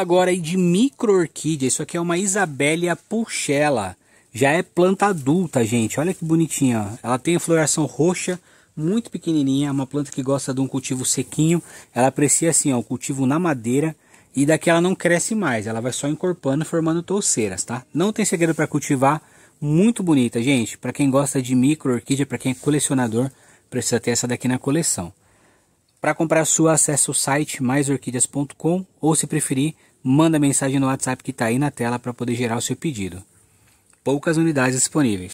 Agora de micro-orquídea, isso aqui é uma Isabelia Puxela Já é planta adulta, gente. Olha que bonitinha. Ela tem a floração roxa, muito pequenininha. É uma planta que gosta de um cultivo sequinho. Ela aprecia assim, ó, o cultivo na madeira. E daqui ela não cresce mais. Ela vai só encorpando, formando touceiras, tá? Não tem segredo para cultivar. Muito bonita, gente. Para quem gosta de micro-orquídea, para quem é colecionador, precisa ter essa daqui na coleção. Para comprar sua, acesse o site maisorquídeas.com ou, se preferir, manda mensagem no WhatsApp que está aí na tela para poder gerar o seu pedido. Poucas unidades disponíveis.